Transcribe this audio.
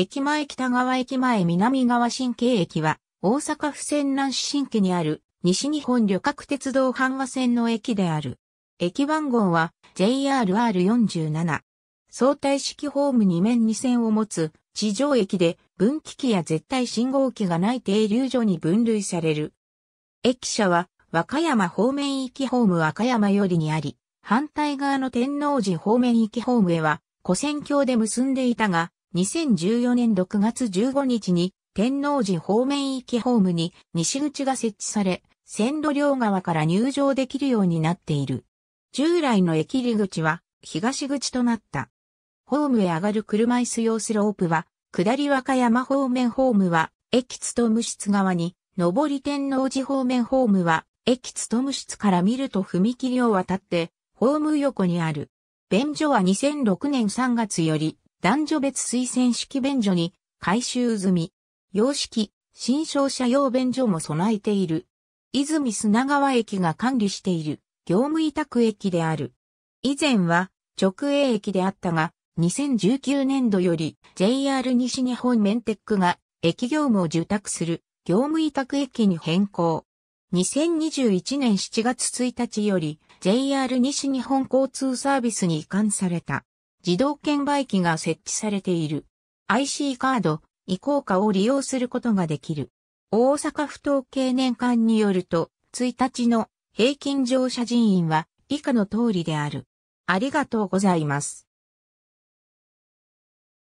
駅前北側駅前南側新京駅は、大阪府泉南市新規にある、西日本旅客鉄道阪和線の駅である。駅番号は JRR47。相対式ホーム2面2線を持つ地上駅で分岐器や絶対信号機がない停留所に分類される。駅舎は和歌山方面行きホーム和歌山よりにあり、反対側の天王寺方面行きホームへは古線橋で結んでいたが、2014年6月15日に天王寺方面行きホームに西口が設置され、線路両側から入場できるようになっている。従来の駅入口は東口となった。ホームへ上がる車椅子用スロープは、下り和歌山方面ホームは、駅務室側に、上り天王寺方面ホームは、駅務室から見ると踏切を渡って、ホーム横にある。便所は2006年3月より、男女別推薦式便所に改修済み、洋式、新商社用便所も備えている。泉砂川駅が管理している業務委託駅である。以前は直営駅であったが、2019年度より JR 西日本メンテックが駅業務を受託する業務委託駅に変更。2021年7月1日より JR 西日本交通サービスに移管された。自動券売機が設置されている。IC カード、移行化を利用することができる。大阪府統計年間によると、1日の平均乗車人員は以下の通りである。ありがとうございます。